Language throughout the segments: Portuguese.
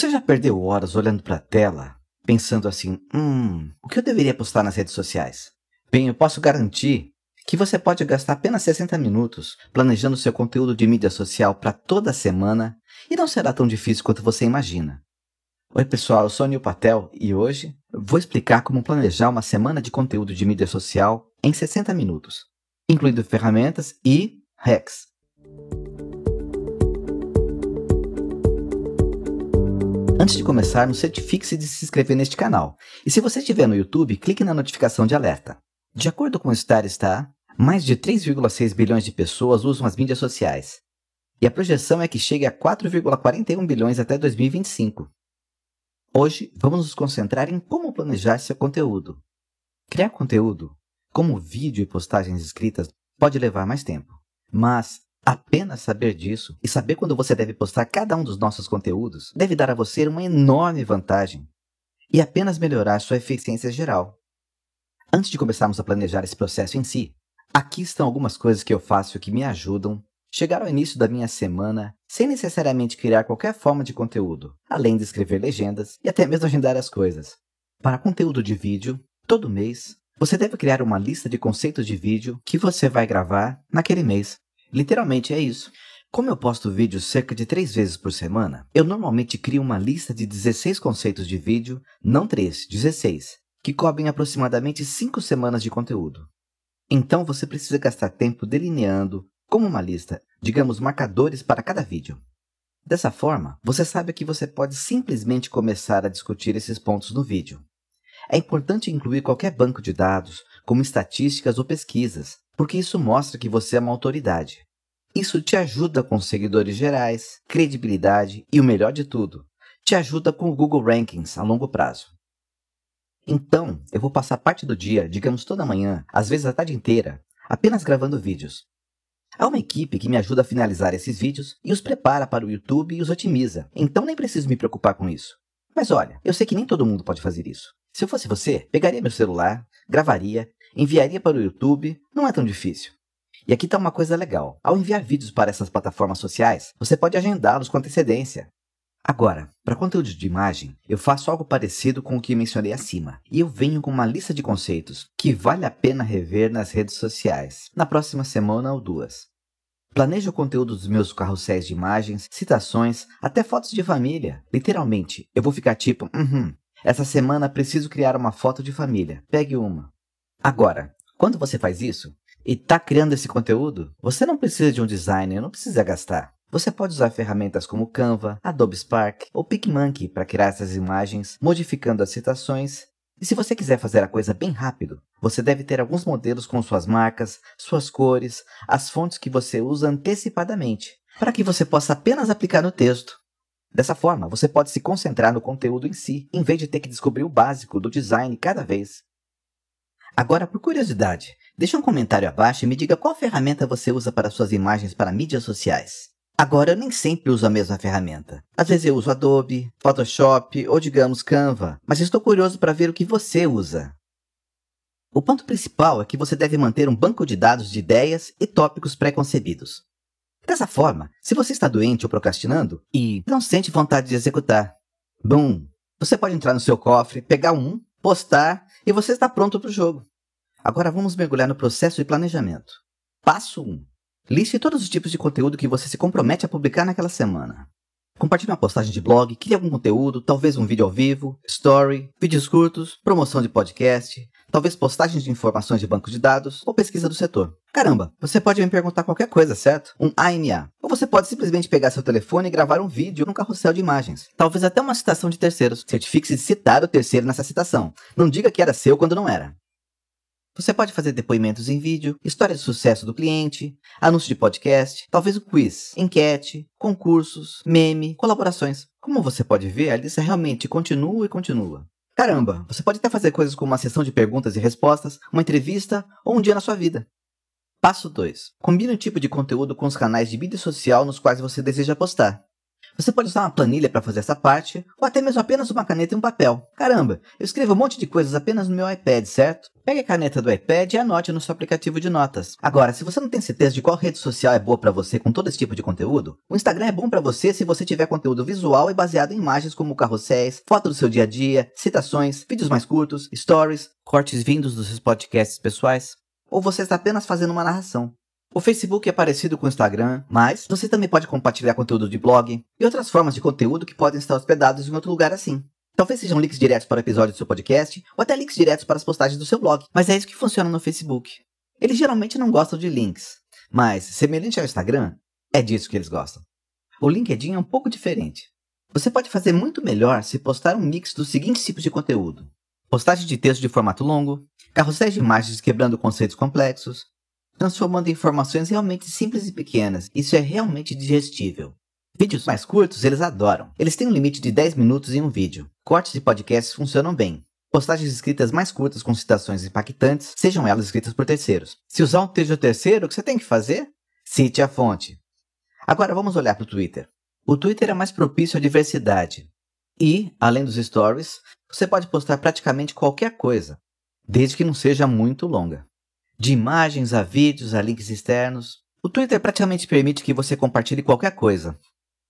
Você já perdeu horas olhando para a tela, pensando assim: hum, o que eu deveria postar nas redes sociais? Bem, eu posso garantir que você pode gastar apenas 60 minutos planejando seu conteúdo de mídia social para toda semana e não será tão difícil quanto você imagina. Oi, pessoal, eu sou Nil Patel e hoje vou explicar como planejar uma semana de conteúdo de mídia social em 60 minutos, incluindo ferramentas e hacks Antes de começarmos, certifique-se de se inscrever neste canal. E se você estiver no YouTube, clique na notificação de alerta. De acordo com o Star mais de 3,6 bilhões de pessoas usam as mídias sociais. E a projeção é que chegue a 4,41 bilhões até 2025. Hoje, vamos nos concentrar em como planejar seu conteúdo. Criar conteúdo, como vídeo e postagens escritas, pode levar mais tempo. Mas Apenas saber disso e saber quando você deve postar cada um dos nossos conteúdos deve dar a você uma enorme vantagem e apenas melhorar sua eficiência geral. Antes de começarmos a planejar esse processo em si, aqui estão algumas coisas que eu faço que me ajudam a chegar ao início da minha semana sem necessariamente criar qualquer forma de conteúdo, além de escrever legendas e até mesmo agendar as coisas. Para conteúdo de vídeo, todo mês, você deve criar uma lista de conceitos de vídeo que você vai gravar naquele mês. Literalmente é isso. Como eu posto vídeos cerca de três vezes por semana, eu normalmente crio uma lista de 16 conceitos de vídeo, não 3, 16, que cobrem aproximadamente 5 semanas de conteúdo. Então você precisa gastar tempo delineando, como uma lista, digamos marcadores para cada vídeo. Dessa forma, você sabe que você pode simplesmente começar a discutir esses pontos no vídeo. É importante incluir qualquer banco de dados, como estatísticas ou pesquisas, porque isso mostra que você é uma autoridade. Isso te ajuda com seguidores gerais, credibilidade e o melhor de tudo, te ajuda com o Google Rankings a longo prazo. Então, eu vou passar parte do dia, digamos toda manhã, às vezes a tarde inteira, apenas gravando vídeos. Há uma equipe que me ajuda a finalizar esses vídeos e os prepara para o YouTube e os otimiza, então nem preciso me preocupar com isso. Mas olha, eu sei que nem todo mundo pode fazer isso. Se eu fosse você, pegaria meu celular, gravaria enviaria para o YouTube, não é tão difícil. E aqui está uma coisa legal: ao enviar vídeos para essas plataformas sociais, você pode agendá-los com antecedência. Agora, para conteúdo de imagem, eu faço algo parecido com o que mencionei acima, e eu venho com uma lista de conceitos que vale a pena rever nas redes sociais, na próxima semana ou duas. Planejo o conteúdo dos meus carrosséis de imagens, citações, até fotos de família. Literalmente, eu vou ficar tipo, uhum, essa semana preciso criar uma foto de família, pegue uma. Agora, quando você faz isso e está criando esse conteúdo, você não precisa de um designer, não precisa gastar. Você pode usar ferramentas como Canva, Adobe Spark ou PicMonkey para criar essas imagens, modificando as citações. E se você quiser fazer a coisa bem rápido, você deve ter alguns modelos com suas marcas, suas cores, as fontes que você usa antecipadamente, para que você possa apenas aplicar no texto. Dessa forma, você pode se concentrar no conteúdo em si, em vez de ter que descobrir o básico do design cada vez. Agora, por curiosidade, deixe um comentário abaixo e me diga qual ferramenta você usa para suas imagens para mídias sociais. Agora, eu nem sempre uso a mesma ferramenta. Às vezes eu uso Adobe, Photoshop ou, digamos, Canva, mas estou curioso para ver o que você usa. O ponto principal é que você deve manter um banco de dados de ideias e tópicos pré-concebidos. Dessa forma, se você está doente ou procrastinando e não sente vontade de executar, bum, você pode entrar no seu cofre, pegar um, postar e você está pronto para o jogo. Agora vamos mergulhar no processo de planejamento. Passo 1. Liste todos os tipos de conteúdo que você se compromete a publicar naquela semana. Compartilhe uma postagem de blog, crie algum conteúdo, talvez um vídeo ao vivo, story, vídeos curtos, promoção de podcast, talvez postagens de informações de bancos de dados ou pesquisa do setor. Caramba, você pode me perguntar qualquer coisa, certo? Um ANA. Ou você pode simplesmente pegar seu telefone e gravar um vídeo num carrossel de imagens. Talvez até uma citação de terceiros. Certifique-se de citar o terceiro nessa citação. Não diga que era seu quando não era. Você pode fazer depoimentos em vídeo, história de sucesso do cliente, anúncio de podcast, talvez um quiz, enquete, concursos, meme, colaborações. Como você pode ver, a lista realmente continua e continua. Caramba, você pode até fazer coisas como uma sessão de perguntas e respostas, uma entrevista ou um dia na sua vida. Passo 2. Combine o tipo de conteúdo com os canais de mídia social nos quais você deseja postar. Você pode usar uma planilha para fazer essa parte, ou até mesmo apenas uma caneta e um papel. Caramba, eu escrevo um monte de coisas apenas no meu iPad, certo? Pegue a caneta do iPad e anote no seu aplicativo de notas. Agora, se você não tem certeza de qual rede social é boa para você com todo esse tipo de conteúdo, o Instagram é bom para você se você tiver conteúdo visual e baseado em imagens como carrosséis, foto do seu dia a dia, citações, vídeos mais curtos, stories, cortes vindos dos seus podcasts pessoais, ou você está apenas fazendo uma narração. O Facebook é parecido com o Instagram, mas você também pode compartilhar conteúdo de blog e outras formas de conteúdo que podem estar hospedados em outro lugar assim. Talvez sejam links diretos para episódios do seu podcast ou até links diretos para as postagens do seu blog, mas é isso que funciona no Facebook. Eles geralmente não gostam de links, mas, semelhante ao Instagram, é disso que eles gostam. O LinkedIn é um pouco diferente. Você pode fazer muito melhor se postar um mix dos seguintes tipos de conteúdo: postagem de texto de formato longo, carrosséis de imagens quebrando conceitos complexos, transformando informações realmente simples e pequenas. Isso é realmente digestível. Vídeos mais curtos eles adoram. Eles têm um limite de 10 minutos em um vídeo. Cortes de podcasts funcionam bem. Postagens escritas mais curtas com citações impactantes, sejam elas escritas por terceiros. Se usar um texto terceiro, o que você tem que fazer? Cite a fonte. Agora vamos olhar para o Twitter. O Twitter é mais propício à diversidade. E, além dos stories, você pode postar praticamente qualquer coisa, desde que não seja muito longa de imagens a vídeos a links externos. O Twitter praticamente permite que você compartilhe qualquer coisa.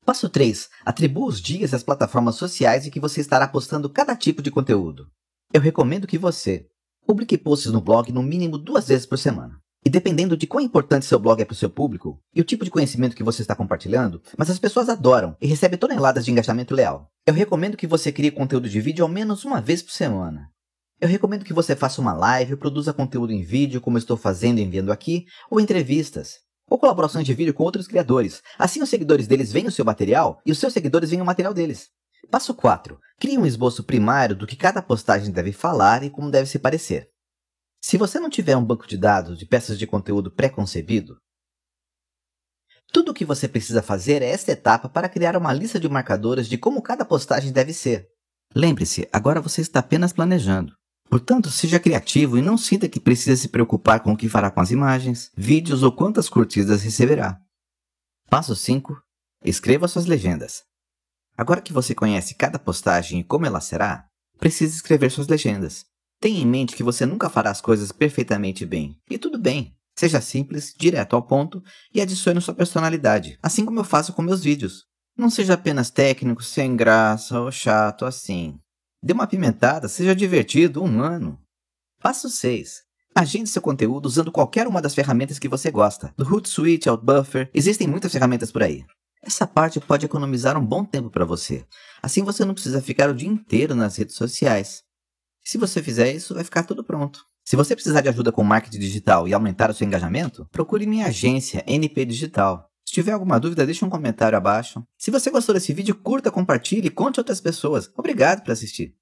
Passo 3. Atribua os dias às plataformas sociais em que você estará postando cada tipo de conteúdo. Eu recomendo que você publique posts no blog no mínimo duas vezes por semana. E dependendo de quão importante seu blog é para o seu público e o tipo de conhecimento que você está compartilhando, mas as pessoas adoram e recebem toneladas de engajamento leal. Eu recomendo que você crie conteúdo de vídeo ao menos uma vez por semana. Eu recomendo que você faça uma live, produza conteúdo em vídeo, como estou fazendo e enviando aqui, ou entrevistas, ou colaborações de vídeo com outros criadores. Assim os seguidores deles veem o seu material e os seus seguidores veem o material deles. Passo 4. Crie um esboço primário do que cada postagem deve falar e como deve se parecer. Se você não tiver um banco de dados de peças de conteúdo pré-concebido, tudo o que você precisa fazer é esta etapa para criar uma lista de marcadores de como cada postagem deve ser. Lembre-se, agora você está apenas planejando. Portanto, seja criativo e não sinta que precisa se preocupar com o que fará com as imagens, vídeos ou quantas curtidas receberá. Passo 5. Escreva suas legendas. Agora que você conhece cada postagem e como ela será, precisa escrever suas legendas. Tenha em mente que você nunca fará as coisas perfeitamente bem, e tudo bem. Seja simples, direto ao ponto e adicione sua personalidade, assim como eu faço com meus vídeos. Não seja apenas técnico, sem graça ou chato assim. Dê uma pimentada, seja divertido, humano. Passo 6. Agende seu conteúdo usando qualquer uma das ferramentas que você gosta. Do Hootsuite ao Buffer, existem muitas ferramentas por aí. Essa parte pode economizar um bom tempo para você. Assim você não precisa ficar o dia inteiro nas redes sociais. Se você fizer isso, vai ficar tudo pronto. Se você precisar de ajuda com marketing digital e aumentar o seu engajamento, procure minha agência NP Digital. Se tiver alguma dúvida, deixe um comentário abaixo. Se você gostou desse vídeo, curta, compartilhe e conte outras pessoas. Obrigado por assistir.